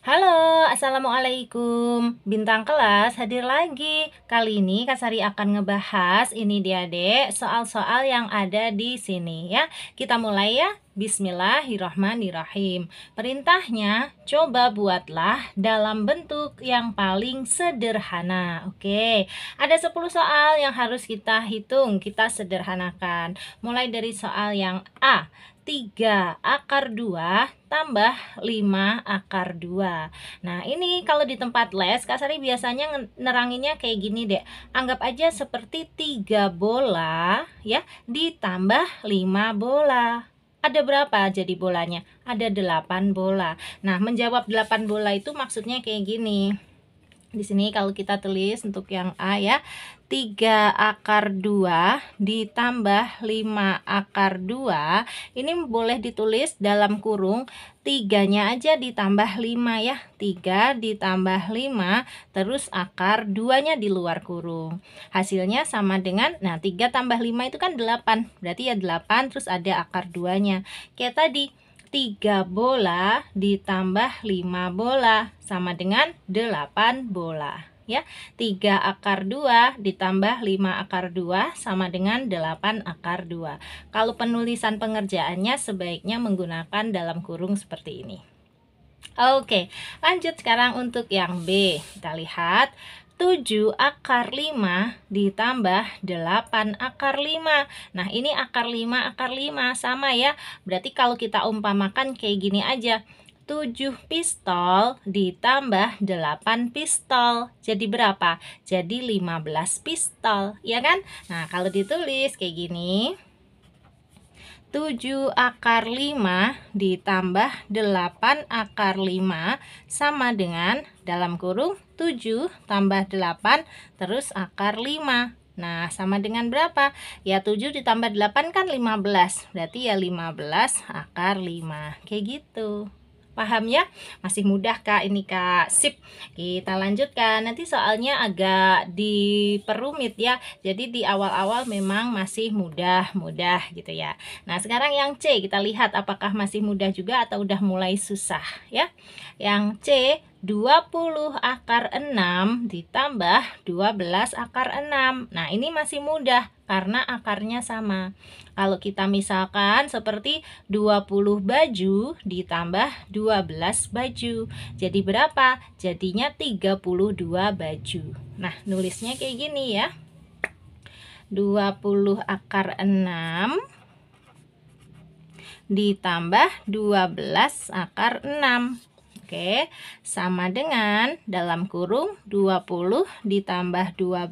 Halo, Assalamualaikum Bintang kelas hadir lagi Kali ini Kak Sari akan ngebahas Ini dia dek, soal-soal yang ada di sini ya Kita mulai ya Bismillahirrahmanirrahim Perintahnya, coba buatlah dalam bentuk yang paling sederhana Oke, ada 10 soal yang harus kita hitung Kita sederhanakan Mulai dari soal yang A 3 akar 2 tambah 5 akar 2 Nah ini kalau di tempat les Kak Sari biasanya neranginnya kayak gini deh Anggap aja seperti 3 bola ya ditambah 5 bola ada berapa jadi bolanya? Ada 8 bola. Nah, menjawab 8 bola itu maksudnya kayak gini di sini kalau kita tulis untuk yang A ya 3 akar 2 ditambah 5 akar 2 ini boleh ditulis dalam kurung 3 nya aja ditambah 5 ya 3 ditambah 5 terus akar 2 nya di luar kurung hasilnya sama dengan nah 3 tambah 5 itu kan 8 berarti ya 8 terus ada akar 2 nya kayak tadi 3 bola ditambah 5 bola sama dengan 8 bola ya. 3 akar 2 ditambah 5 akar 2 sama dengan 8 akar 2. Kalau penulisan pengerjaannya sebaiknya menggunakan dalam kurung seperti ini. Oke, lanjut sekarang untuk yang B. Kita lihat 7 akar 5 ditambah 8 akar 5. Nah, ini akar 5 akar 5 sama ya. Berarti kalau kita umpamakan kayak gini aja. 7 pistol ditambah 8 pistol. Jadi berapa? Jadi 15 pistol, ya kan? Nah, kalau ditulis kayak gini. 7 akar 5 ditambah 8 akar 5 sama dengan dalam kurung 7 tambah 8 terus akar 5. Nah, sama dengan berapa? Ya 7 ditambah 8 kan 15. Berarti ya 15 akar 5. Kayak gitu paham ya masih mudah kak ini kak sip kita lanjutkan nanti soalnya agak diperumit ya jadi di awal-awal memang masih mudah-mudah gitu ya nah sekarang yang C kita lihat apakah masih mudah juga atau udah mulai susah ya yang C 20 akar 6 ditambah 12 akar 6 Nah ini masih mudah karena akarnya sama. Kalau kita misalkan seperti 20 baju ditambah 12 baju. Jadi berapa? Jadinya 32 baju. Nah, nulisnya kayak gini ya. 20 akar 6 ditambah 12 akar 6 Oke, sama dengan dalam kurung 20 ditambah 12,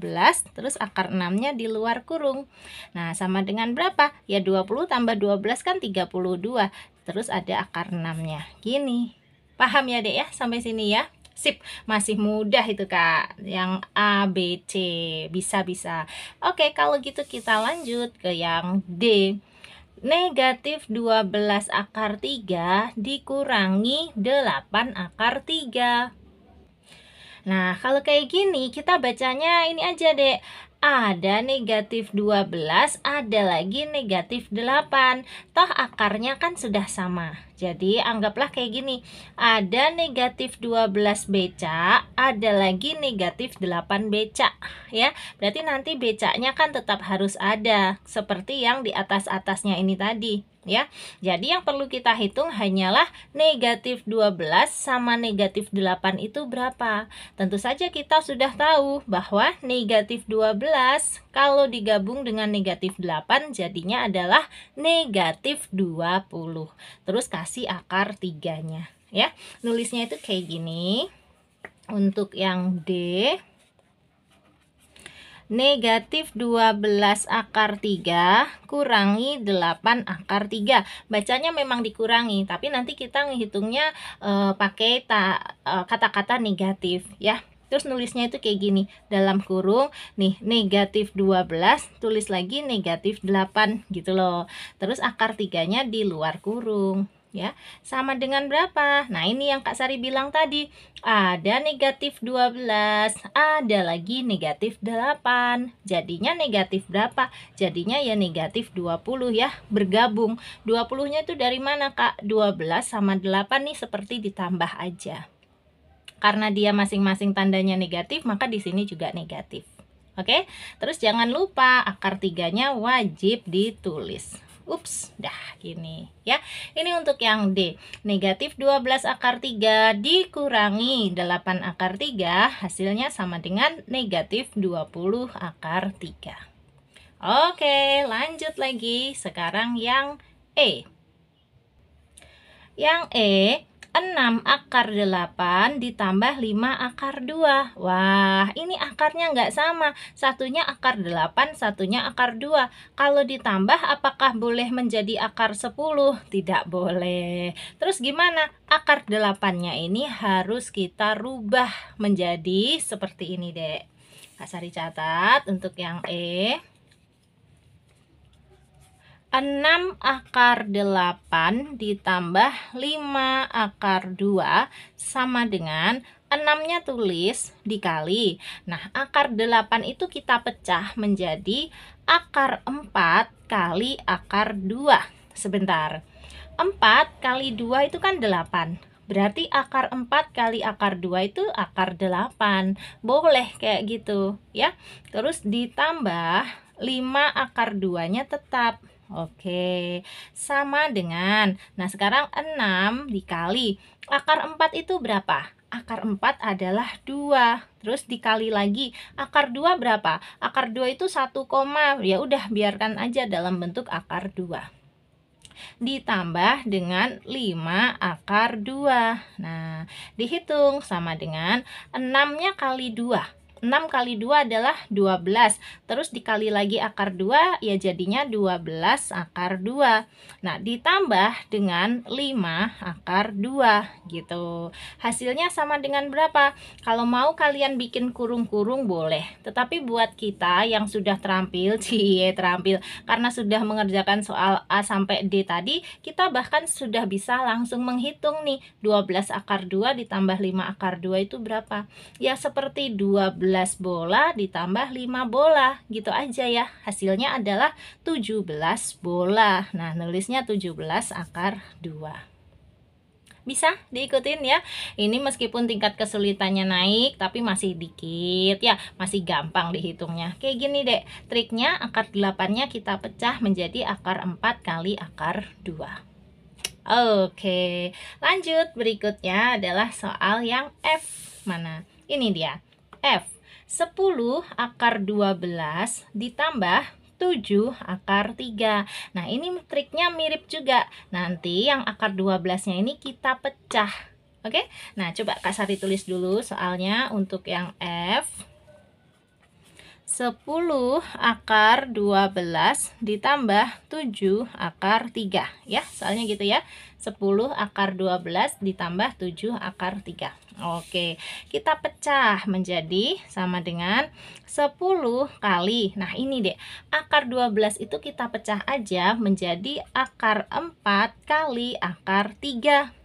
terus akar 6-nya di luar kurung. Nah, sama dengan berapa? Ya 20 tambah 12 kan 32, terus ada akar 6-nya. Gini, paham ya dek ya sampai sini ya? Sip, masih mudah itu Kak. Yang A, B, C, bisa-bisa. Oke, kalau gitu kita lanjut ke yang D negatif 12 akar 3 dikurangi 8 akar 3. Nah, kalau kayak gini kita bacanya ini aja dek ada negatif 12, ada lagi negatif 8. Toh akarnya kan sudah sama. Jadi anggaplah kayak gini, ada negatif 12 beca, ada lagi negatif 8 beca ya. Berarti nanti becaknya kan tetap harus ada seperti yang di atas-atasnya ini tadi ya. Jadi yang perlu kita hitung hanyalah negatif 12 sama negatif 8 itu berapa. Tentu saja kita sudah tahu bahwa negatif 12 kalau digabung dengan negatif 8 jadinya adalah negatif 20. Terus kasih akar tiganya ya. Nulisnya itu kayak gini. Untuk yang D negatif 12 akar 3 kurangi 8 akar 3 bacanya memang dikurangi tapi nanti kita menghitungnya uh, eh, pakai eh, kata-kata uh, negatif ya Terus nulisnya itu kayak gini, dalam kurung, nih, negatif 12, tulis lagi negatif 8 gitu loh. Terus akar tiganya di luar kurung ya sama dengan berapa? Nah ini yang Kak Sari bilang tadi ada negatif 12 ada lagi negatif 8 jadinya negatif berapa? Jadinya ya negatif 20 ya bergabung 20 nya itu dari mana Kak? 12 sama 8 nih seperti ditambah aja karena dia masing-masing tandanya negatif maka di sini juga negatif Oke, terus jangan lupa akar tiganya wajib ditulis ups dah gini ya ini untuk yang D negatif 12 akar 3 dikurangi 8 akar 3 hasilnya sama dengan negatif 20 akar 3 Oke lanjut lagi sekarang yang E yang E 6 akar 8 ditambah 5 akar 2 Wah ini akarnya nggak sama Satunya akar 8, satunya akar 2 Kalau ditambah apakah boleh menjadi akar 10? Tidak boleh Terus gimana? Akar 8-nya ini harus kita rubah menjadi seperti ini dek Kak Sari catat untuk yang E 6 akar 8 ditambah 5 akar 2 sama dengan 6-nya tulis dikali. Nah, akar 8 itu kita pecah menjadi akar 4 kali akar 2. Sebentar. 4 kali 2 itu kan 8. Berarti akar 4 kali akar 2 itu akar 8. Boleh kayak gitu ya. Terus ditambah 5 akar 2-nya tetap Oke, sama dengan. Nah, sekarang 6 dikali. Akar 4 itu berapa? Akar 4 adalah 2. Terus dikali lagi. Akar 2 berapa? Akar 2 itu 1, ya udah biarkan aja dalam bentuk akar 2 ditambah dengan 5 akar 2 Nah dihitung sama dengan 6 nya kali 2 6 kali 2 adalah 12. Terus dikali lagi akar 2 ya jadinya 12 akar 2. Nah, ditambah dengan 5 akar 2 gitu. Hasilnya sama dengan berapa? Kalau mau kalian bikin kurung-kurung boleh. Tetapi buat kita yang sudah terampil, cie terampil karena sudah mengerjakan soal A sampai D tadi, kita bahkan sudah bisa langsung menghitung nih 12 akar 2 ditambah 5 akar 2 itu berapa? Ya seperti 12 12 bola ditambah 5 bola gitu aja ya hasilnya adalah 17 bola nah nulisnya 17 akar 2 bisa diikutin ya. Ini meskipun tingkat kesulitannya naik tapi masih dikit ya, masih gampang dihitungnya. Kayak gini, Dek. Triknya akar 8-nya kita pecah menjadi akar 4 kali akar 2. Oke, lanjut berikutnya adalah soal yang F. Mana? Ini dia. F 10 akar 12 ditambah 7 akar 3 Nah ini triknya mirip juga Nanti yang akar 12 nya ini kita pecah Oke okay? Nah coba Kak Sari tulis dulu soalnya untuk yang F 10 akar 12 ditambah 7 akar 3 ya soalnya gitu ya 10 akar 12 ditambah 7 akar 3 Oke kita pecah menjadi sama dengan 10 kali Nah ini deh akar 12 itu kita pecah aja menjadi akar 4 kali akar 3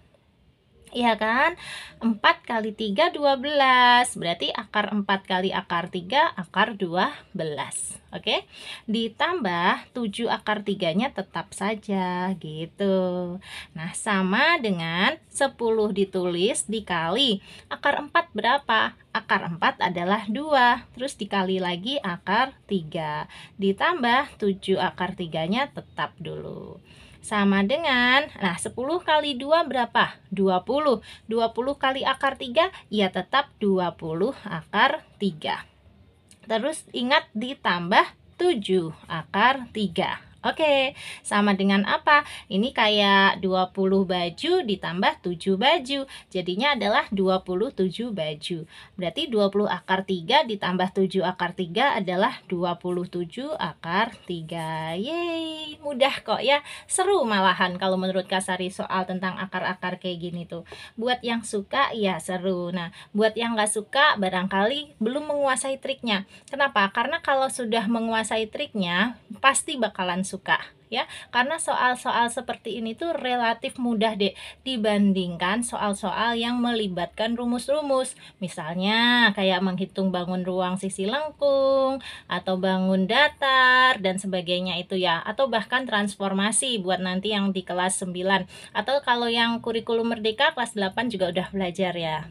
ya kan? 4 kali 3, 12. Berarti akar 4 kali akar 3, akar 12. Oke? Ditambah 7 akar 3-nya tetap saja gitu. Nah, sama dengan 10 ditulis dikali. Akar 4 berapa? akar 4 adalah 2, terus dikali lagi akar 3, ditambah 7 akar 3-nya tetap dulu. Sama dengan, nah 10 kali 2 berapa? 20. 20 kali akar 3, ya tetap 20 akar 3. Terus ingat ditambah 7 akar 3. Oke, sama dengan apa? Ini kayak 20 baju ditambah 7 baju. Jadinya adalah 27 baju. Berarti 20 akar 3 ditambah 7 akar 3 adalah 27 akar 3. Yeay, mudah kok ya. Seru malahan kalau menurut Kasari soal tentang akar-akar kayak gini tuh. Buat yang suka ya seru. Nah, buat yang nggak suka barangkali belum menguasai triknya. Kenapa? Karena kalau sudah menguasai triknya, pasti bakalan suka suka ya karena soal-soal seperti ini tuh relatif mudah deh dibandingkan soal-soal yang melibatkan rumus-rumus misalnya kayak menghitung bangun ruang sisi lengkung atau bangun datar dan sebagainya itu ya atau bahkan transformasi buat nanti yang di kelas 9 atau kalau yang kurikulum merdeka kelas 8 juga udah belajar ya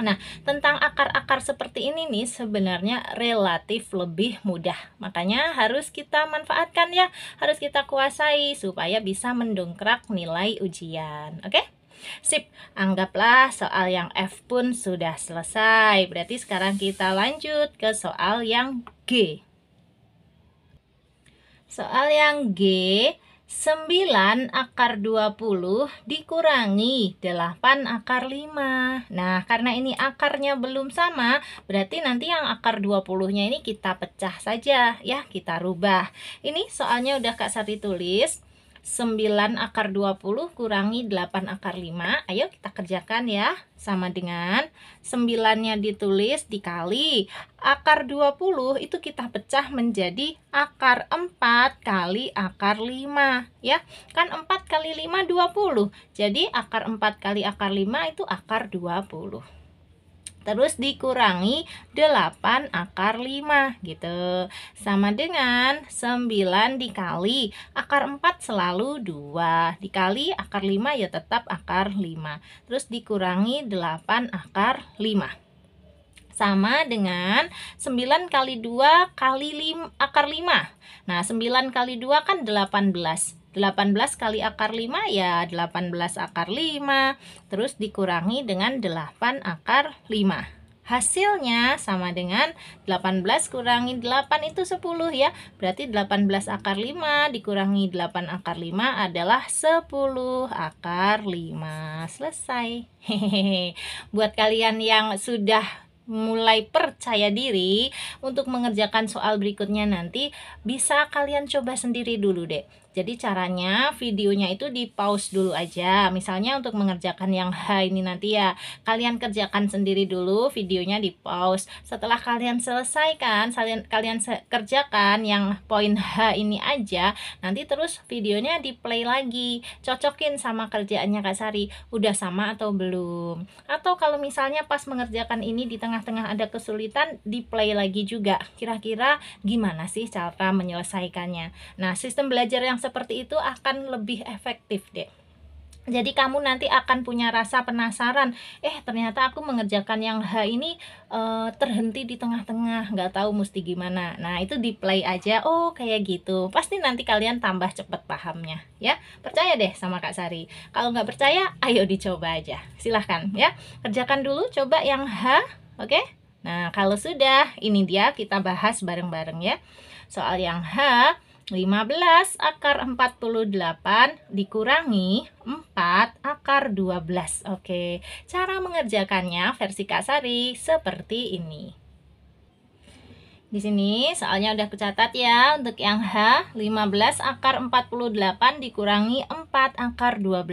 Nah, tentang akar-akar seperti ini nih sebenarnya relatif lebih mudah. Makanya harus kita manfaatkan ya, harus kita kuasai supaya bisa mendongkrak nilai ujian. Oke? Okay? Sip, anggaplah soal yang F pun sudah selesai. Berarti sekarang kita lanjut ke soal yang G. Soal yang G 9 akar 20 dikurangi 8 akar 5. Nah, karena ini akarnya belum sama, berarti nanti yang akar 20-nya ini kita pecah saja ya, kita rubah. Ini soalnya udah Kak Sari tulis. 9 akar 20 kurangi 8 akar 5 Ayo kita kerjakan ya Sama dengan 9-nya ditulis dikali Akar 20 itu kita pecah menjadi akar 4 kali akar 5 ya Kan 4 kali 5 20 Jadi akar 4 kali akar 5 itu akar 20 terus dikurangi 8 akar 5 gitu. Sama dengan 9 dikali akar 4 selalu 2, dikali akar 5 ya tetap akar 5. Terus dikurangi 8 akar 5 sama dengan 9 kali 2 kali 5, akar 5. Nah, 9 kali 2 kan 18. 18 kali akar 5 ya 18 akar 5 terus dikurangi dengan 8 akar 5 hasilnya sama dengan 18 kurangi 8 itu 10 ya berarti 18 akar 5 dikurangi 8 akar 5 adalah 10 akar 5 selesai hehehe buat kalian yang sudah mulai percaya diri untuk mengerjakan soal berikutnya nanti bisa kalian coba sendiri dulu deh jadi caranya videonya itu di pause dulu aja. Misalnya untuk mengerjakan yang H ini nanti ya, kalian kerjakan sendiri dulu videonya di pause. Setelah kalian selesaikan, kalian kalian se kerjakan yang poin H ini aja, nanti terus videonya di play lagi. Cocokin sama kerjaannya Kak Sari, udah sama atau belum? Atau kalau misalnya pas mengerjakan ini di tengah-tengah ada kesulitan, di play lagi juga. Kira-kira gimana sih cara menyelesaikannya? Nah, sistem belajar yang seperti itu akan lebih efektif deh. Jadi kamu nanti akan punya rasa penasaran. Eh ternyata aku mengerjakan yang H ini e, terhenti di tengah-tengah, nggak tahu mesti gimana. Nah itu di play aja. Oh kayak gitu. Pasti nanti kalian tambah cepet pahamnya, ya. Percaya deh sama Kak Sari. Kalau nggak percaya, ayo dicoba aja. Silahkan ya. Kerjakan dulu, coba yang H, oke? Okay? Nah kalau sudah, ini dia kita bahas bareng-bareng ya. Soal yang H 15 akar 48 dikurangi 4 akar 12. Oke, cara mengerjakannya versi Kak Sari seperti ini di sini soalnya udah catat ya untuk yang H 15 akar 48 dikurangi 4 akar 12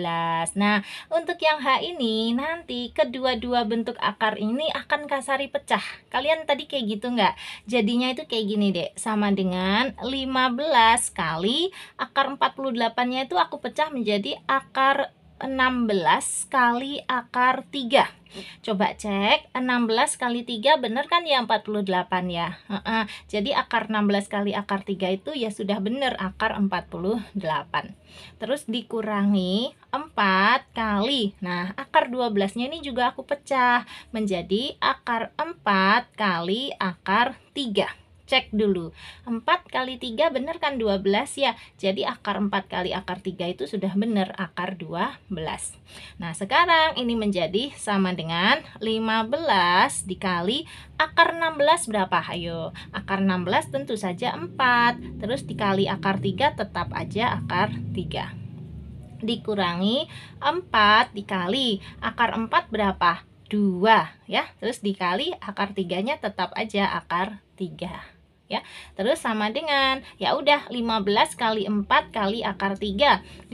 nah untuk yang H ini nanti kedua-dua bentuk akar ini akan kasari pecah kalian tadi kayak gitu nggak jadinya itu kayak gini deh sama dengan 15 kali akar 48 nya itu aku pecah menjadi akar 16 kali akar 3 Coba cek 16 kali 3 benar kan ya 48 ya uh -uh. Jadi akar 16 kali akar 3 itu ya sudah benar akar 48 Terus dikurangi 4 kali Nah akar 12 nya ini juga aku pecah Menjadi akar 4 kali akar 3 cek dulu 4 kali 3 benar kan 12 ya jadi akar 4 kali akar 3 itu sudah benar akar 12 nah sekarang ini menjadi sama dengan 15 dikali akar 16 berapa ayo akar 16 tentu saja 4 terus dikali akar 3 tetap aja akar 3 dikurangi 4 dikali akar 4 berapa? 2 ya. Terus dikali akar 3-nya tetap aja akar 3 ya. Terus sama dengan ya udah 15 kali 4 kali akar 3. 15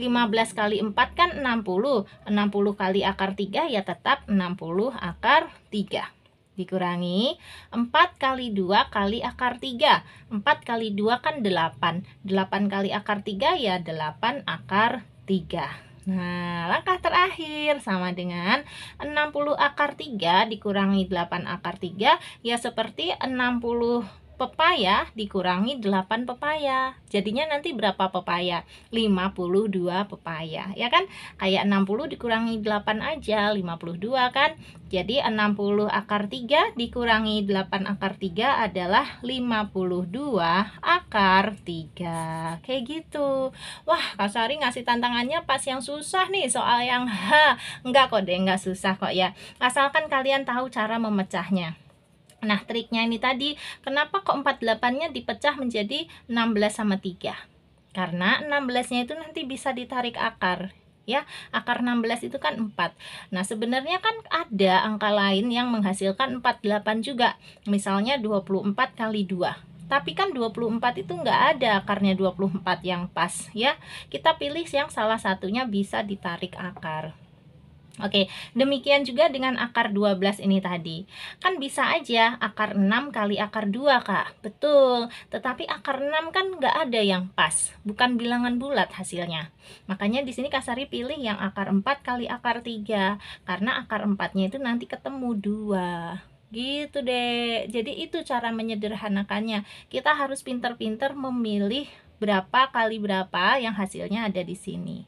kali 4 kan 60. 60 kali akar 3 ya tetap 60 akar 3 dikurangi 4 kali 2 kali akar 3 4 kali 2 kan 8 8 kali akar 3 ya 8 akar 3 Nah, langkah terakhir sama dengan 60 akar 3 dikurangi 8 akar 3 ya seperti 60 pepaya dikurangi 8 pepaya. Jadinya nanti berapa pepaya? 52 pepaya. Ya kan? Kayak 60 dikurangi 8 aja, 52 kan? Jadi 60 akar 3 dikurangi 8 akar 3 adalah 52 akar 3. Kayak gitu. Wah, Kak Sari ngasih tantangannya pas yang susah nih, soal yang ha. Enggak kok deh, enggak susah kok ya. Asalkan kalian tahu cara memecahnya. Nah, triknya ini tadi, kenapa kok 48-nya dipecah menjadi 16 sama 3? Karena 16-nya itu nanti bisa ditarik akar ya akar 16 itu kan 4 nah sebenarnya kan ada angka lain yang menghasilkan 48 juga misalnya 24 kali 2 tapi kan 24 itu nggak ada akarnya 24 yang pas ya kita pilih yang salah satunya bisa ditarik akar Oke, demikian juga dengan akar 12 ini tadi. Kan bisa aja akar 6 kali akar 2, Kak. Betul, tetapi akar 6 kan nggak ada yang pas. Bukan bilangan bulat hasilnya. Makanya di sini Kasari pilih yang akar 4 kali akar 3. Karena akar 4-nya itu nanti ketemu 2 gitu deh jadi itu cara menyederhanakannya kita harus pinter-pinter memilih berapa kali berapa yang hasilnya ada di sini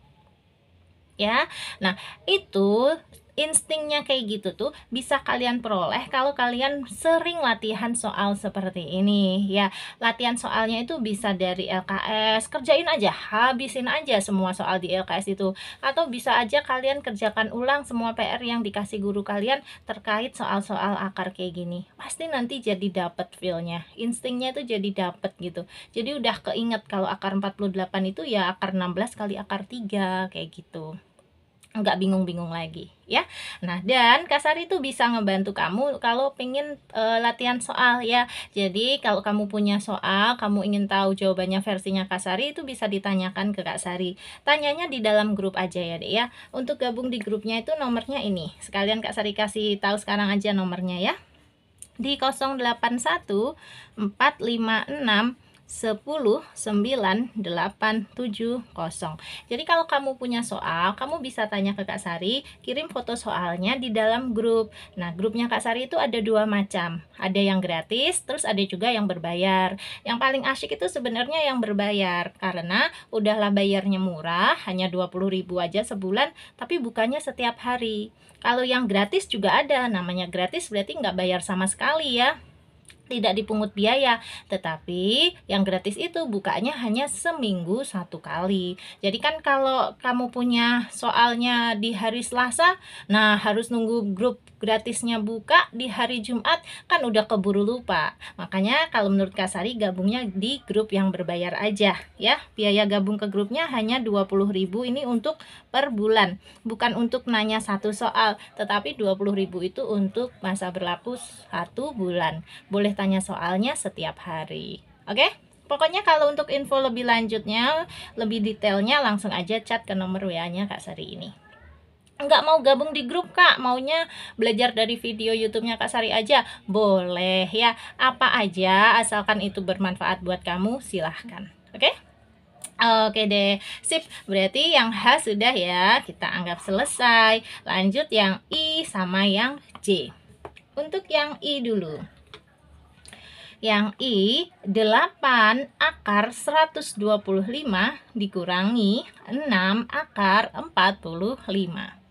ya. Nah, itu instingnya kayak gitu tuh bisa kalian peroleh kalau kalian sering latihan soal seperti ini ya latihan soalnya itu bisa dari LKS kerjain aja habisin aja semua soal di LKS itu atau bisa aja kalian kerjakan ulang semua PR yang dikasih guru kalian terkait soal-soal akar kayak gini pasti nanti jadi dapet feelnya instingnya itu jadi dapet gitu jadi udah keinget kalau akar 48 itu ya akar 16 kali akar 3 kayak gitu nggak bingung-bingung lagi ya. Nah dan kasar itu bisa ngebantu kamu kalau pengen e, eh, latihan soal ya. Jadi kalau kamu punya soal, kamu ingin tahu jawabannya versinya kasari itu bisa ditanyakan ke Kak sari Tanyanya di dalam grup aja ya deh ya. Untuk gabung di grupnya itu nomornya ini. Sekalian Kak Sari kasih tahu sekarang aja nomornya ya. Di 081 456 10 9 8 7 0. Jadi kalau kamu punya soal, kamu bisa tanya ke Kak Sari, kirim foto soalnya di dalam grup. Nah, grupnya Kak Sari itu ada dua macam. Ada yang gratis, terus ada juga yang berbayar. Yang paling asyik itu sebenarnya yang berbayar karena udahlah bayarnya murah, hanya ribu aja sebulan, tapi bukannya setiap hari. Kalau yang gratis juga ada, namanya gratis berarti nggak bayar sama sekali ya tidak dipungut biaya, tetapi yang gratis itu bukanya hanya seminggu satu kali. Jadi kan kalau kamu punya soalnya di hari Selasa, nah harus nunggu grup gratisnya buka di hari Jumat kan udah keburu lupa. Makanya kalau menurut Kak Sari gabungnya di grup yang berbayar aja ya. Biaya gabung ke grupnya hanya 20.000 ini untuk per bulan, bukan untuk nanya satu soal, tetapi 20.000 itu untuk masa berlaku satu bulan. Boleh tanya soalnya setiap hari. Oke? Okay? Pokoknya kalau untuk info lebih lanjutnya, lebih detailnya langsung aja chat ke nomor WA-nya Kak Sari ini. Nggak mau gabung di grup Kak, maunya belajar dari video YouTube-nya Kak Sari aja. Boleh ya, apa aja asalkan itu bermanfaat buat kamu, silahkan. Oke? Okay? Oke deh, sip. Berarti yang H sudah ya, kita anggap selesai. Lanjut yang I sama yang J. Untuk yang I dulu. Yang I 8 akar 125 dikurangi 6 akar 45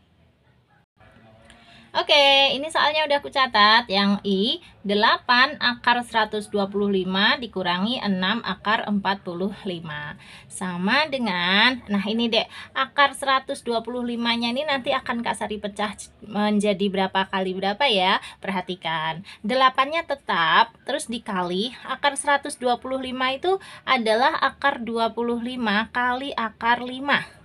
Oke, ini soalnya udah aku catat. Yang I, 8 akar 125 dikurangi 6 akar 45. Sama dengan, nah ini dek, akar 125-nya ini nanti akan Kak Sari pecah menjadi berapa kali berapa ya? Perhatikan. 8-nya tetap, terus dikali. Akar 125 itu adalah akar 25 kali akar 5.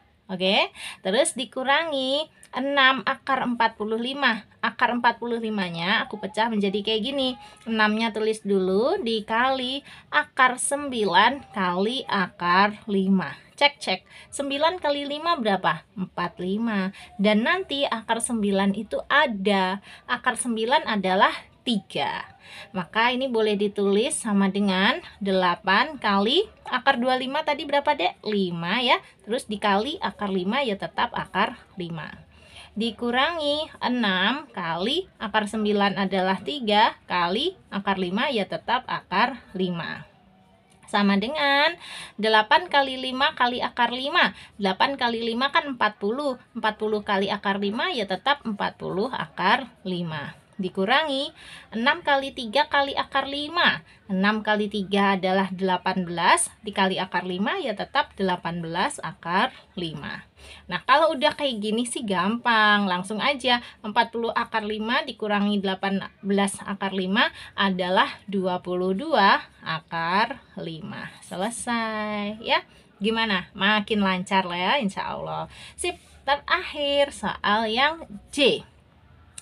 Oke, okay? terus dikurangi 6 akar 45 Akar 45-nya aku pecah menjadi kayak gini 6-nya tulis dulu dikali akar 9 kali akar 5 Cek, cek 9 kali 5 berapa? 45 Dan nanti akar 9 itu ada Akar 9 adalah 3 Maka ini boleh ditulis sama dengan 8 kali akar 25 tadi berapa, Dek? 5 ya. Terus dikali akar 5 ya tetap akar 5 dikurangi 6 kali akar 9 adalah 3 kali akar 5 ya tetap akar 5 sama dengan 8 kali 5 kali akar 5 8 kali 5 kan 40 40 kali akar 5 ya tetap 40 akar 5 dikurangi 6 kali 3 kali akar 5. 6 kali 3 adalah 18, dikali akar 5 ya tetap 18 akar 5. Nah, kalau udah kayak gini sih gampang, langsung aja 40 akar 5 dikurangi 18 akar 5 adalah 22 akar 5. Selesai ya. Gimana? Makin lancar lah ya insya Allah. Sip, terakhir soal yang C.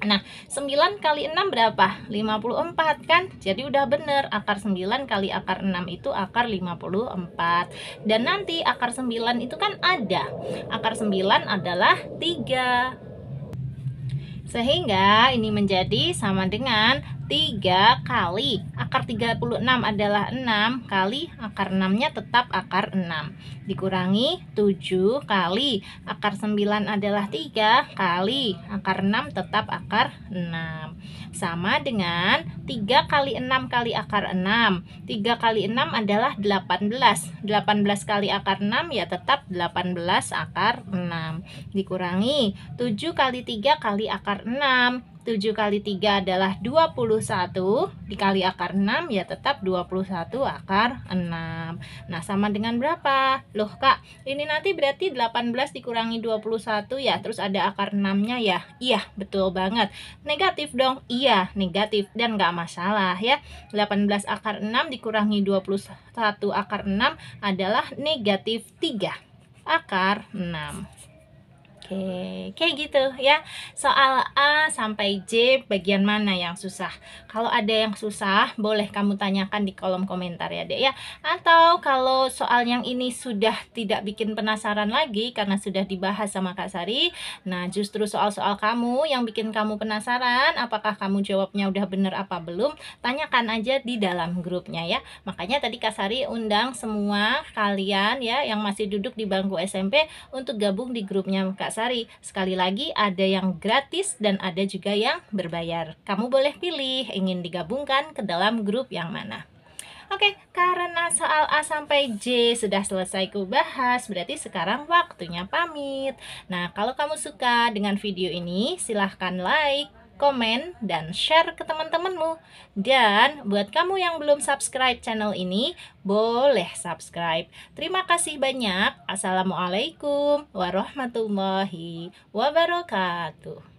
Nah, 9 kali 6 berapa? 54 kan? Jadi udah benar, akar 9 kali akar 6 itu akar 54 Dan nanti akar 9 itu kan ada Akar 9 adalah 3 Sehingga ini menjadi sama dengan 3 kali akar 36 adalah 6 kali akar 6-nya tetap akar 6 dikurangi 7 kali akar 9 adalah 3 kali akar 6 tetap akar 6 sama dengan 3 kali 6 kali akar 6 3 kali 6 adalah 18 18 kali akar 6 ya tetap 18 akar 6 dikurangi 7 kali 3 kali akar 6 7 kali 3 adalah 21 Dikali akar 6 ya tetap 21 akar 6 Nah sama dengan berapa? Loh kak ini nanti berarti 18 dikurangi 21 ya Terus ada akar 6 nya ya Iya betul banget Negatif dong? Iya negatif dan gak masalah ya 18 akar 6 dikurangi 21 akar 6 adalah negatif 3 akar 6 Oke, kayak gitu ya. Soal A sampai J bagian mana yang susah? Kalau ada yang susah, boleh kamu tanyakan di kolom komentar ya, Dek ya. Atau kalau soal yang ini sudah tidak bikin penasaran lagi karena sudah dibahas sama Kak Sari, nah justru soal-soal kamu yang bikin kamu penasaran, apakah kamu jawabnya udah bener apa belum, tanyakan aja di dalam grupnya ya. Makanya tadi Kak Sari undang semua kalian ya yang masih duduk di bangku SMP untuk gabung di grupnya Kak Sari. Sekali lagi ada yang gratis dan ada juga yang berbayar. Kamu boleh pilih ingin digabungkan ke dalam grup yang mana. Oke, karena soal A sampai J sudah selesai ku bahas, berarti sekarang waktunya pamit. Nah, kalau kamu suka dengan video ini, silahkan like, komen, dan share ke teman-temanmu. Dan buat kamu yang belum subscribe channel ini, boleh subscribe. Terima kasih banyak. Assalamualaikum warahmatullahi wabarakatuh.